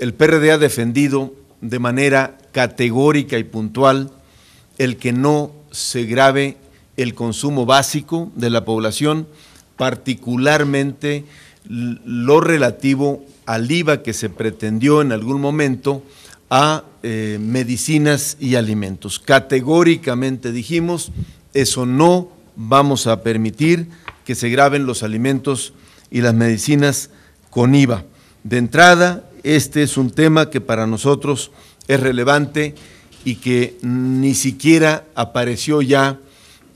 El PRD ha defendido de manera categórica y puntual el que no se grave el consumo básico de la población, particularmente lo relativo al IVA que se pretendió en algún momento a eh, medicinas y alimentos. Categóricamente dijimos, eso no vamos a permitir que se graben los alimentos y las medicinas con IVA. De entrada, este es un tema que para nosotros es relevante y que ni siquiera apareció ya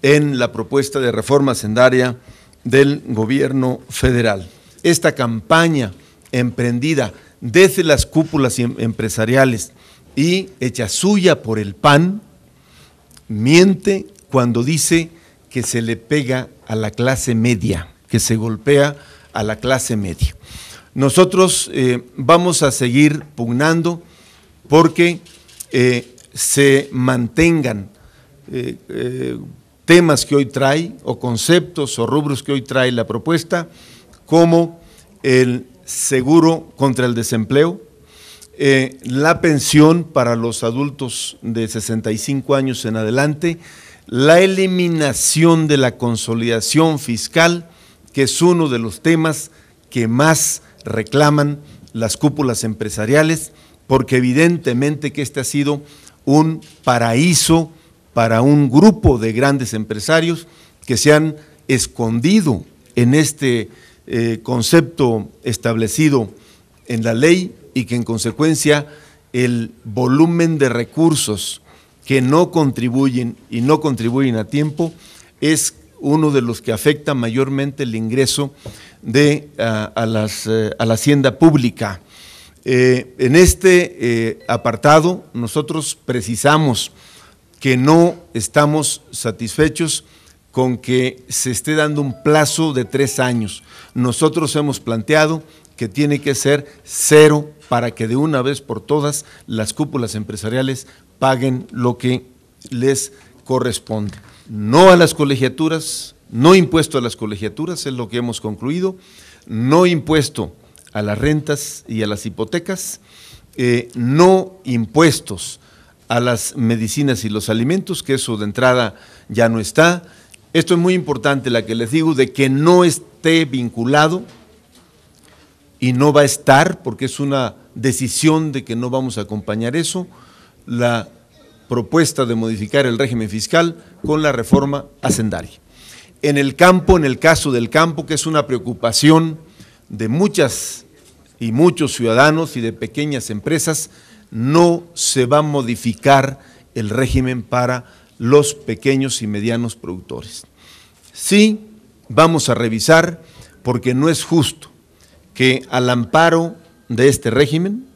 en la propuesta de reforma sendaria del gobierno federal. Esta campaña emprendida desde las cúpulas em-, empresariales y hecha suya por el PAN, miente cuando dice que se le pega a la clase media, que se golpea a la clase media. Nosotros eh, vamos a seguir pugnando porque eh, se mantengan eh, temas que hoy trae o conceptos o rubros que hoy trae la propuesta, como el seguro contra el desempleo, la pensión para los adultos de 65 años en adelante, la eliminación de la consolidación fiscal, que es uno de los temas que más reclaman las cúpulas empresariales, porque evidentemente que este ha sido un paraíso para un grupo de grandes empresarios que se han escondido en este eh, concepto establecido en la ley y que en consecuencia el volumen de recursos que no contribuyen y no contribuyen a tiempo es uno de los que afecta mayormente el ingreso de, ah, eh, a, la hacienda pública. Eh, en este eh, apartado nosotros precisamos que no estamos satisfechos con que se esté dando un plazo de tres años. Nosotros hemos planteado que tiene que ser cero para que de una vez por todas las cúpulas empresariales paguen lo que les corresponde no a las colegiaturas, no impuesto a las colegiaturas, es lo que hemos concluido, no impuesto a las rentas y a las hipotecas, eh, no impuestos a las medicinas y los alimentos, que eso de entrada ya no está. Esto es muy importante, la que les digo, de que no esté vinculado y no va a estar, porque es una decisión de que no vamos a acompañar eso, la propuesta de modificar el régimen fiscal con la reforma hacendaria. En el campo, en el caso del campo, que es una preocupación de muchas y muchos ciudadanos y de pequeñas empresas, no se va a modificar el régimen para los pequeños y medianos productores. Sí, vamos a revisar porque no es justo que al amparo de este régimen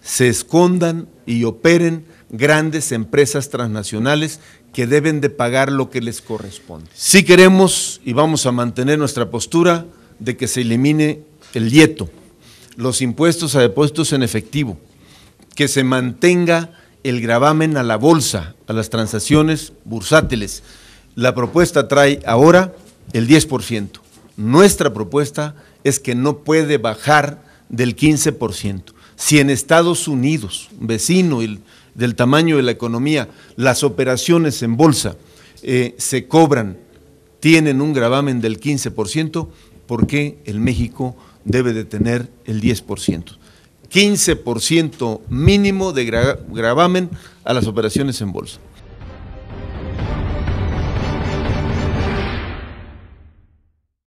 se escondan y operen grandes empresas transnacionales que deben de pagar lo que les corresponde. Si queremos y vamos a mantener nuestra postura de que se elimine el dieto, los impuestos a depósitos en efectivo, que se mantenga el gravamen a la bolsa, a las transacciones bursátiles. La propuesta trae ahora el 10%. Nuestra propuesta es que no puede bajar del 15%. Si en Estados Unidos, vecino del tamaño de la economía, las operaciones en bolsa eh, se cobran, tienen un gravamen del 15%, ¿por qué el México debe de tener el 10%? 15% mínimo de gravamen a las operaciones en bolsa.